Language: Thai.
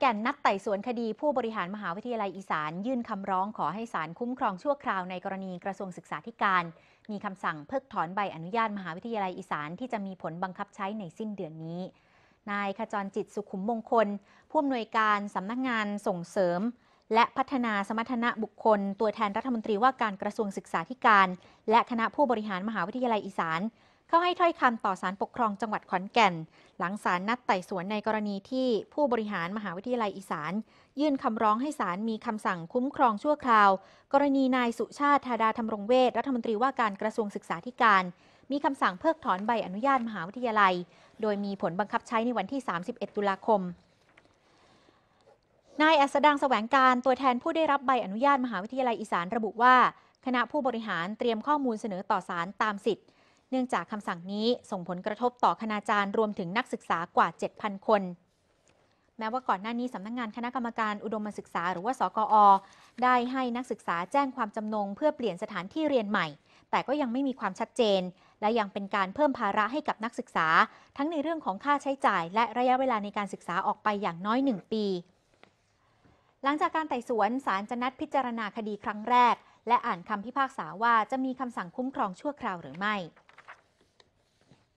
แก่นนัดไต่สวนคดีผู้บริหารมหาวิทยาลัยอีสาน ยื่นคำร้องขอให้ศาลคุ้มครองชั่วคราวในกรณีกระทรวงศึกษาธิการ มีคำสั่งเพิกถอนใบอนุญาตมหาวิทยาลัยอีสานที่จะมีผลบังคับใช้ในสิ้นเดือนนี้ นายขจรจิตสุขุมมงคล ผู้อำนวยการสำนักงานส่งเสริม และพัฒนาสมรรถนะบุคคลตัวแทนรัฐมนตรีว่าการกระทรวงศึกษาธิการ และคณะผู้บริหารมหาวิทยาลัยอีสานเข้าให้ถ้อยคำ ต่อสารปกครองจังหวัดขอนแก่น หลังสารนัดไต่สวนในกรณีที่ผู้บริหารมหาวิทยาลัยอีสาน ยื่นคำร้องให้สารมีคำสั่งคุ้มครองชั่วคราว กรณีนายสุชาติธาดาธรรมรงเวทรัฐมนตรีว่าการกระทรวงศึกษาธิการ มีคำสั่งเพิกถอนใบอนุญาตมหาวิทยาลัย โดยมีผลบังคับใช้ในวันที่ 31 ตุลาคมนายอัศดังแสวงการตัวแทนผู้ได้รับใบอนุญาตมหาวิทยาลัยอีสานระบุว่า คณะผู้บริหารเตรียมข้อมูลเสนอต่อสารตามสิทธิ์เนื่องจากคำสั่งนี้ส่งผลกระทบต่อคณาจารย์รวมถึงนักศึกษากว่า 7,000 คน แม้ว่าก่อนหน้านี้สำนักงงานคณะกรรมการอุดมศึกษา หรือว่าสกอได้ให้นักศึกษาแจ้งความจำนง เพื่อเปลี่ยนสถานที่เรียนใหม่ แต่ก็ยังไม่มีความชัดเจน และยังเป็นการเพิ่มภาระให้กับนักศึกษา ทั้งในเรื่องของค่าใช้จ่ายและระยะเวลาในการศึกษาออกไปอย่างน้อย 1 ปี หลังจากการไต่สวนศาลจะนัดพิจารณาคดีครั้งแรก และอ่านคำพิพากษาว่าจะมีคำสั่งคุ้มครองชั่วคราวหรือไม่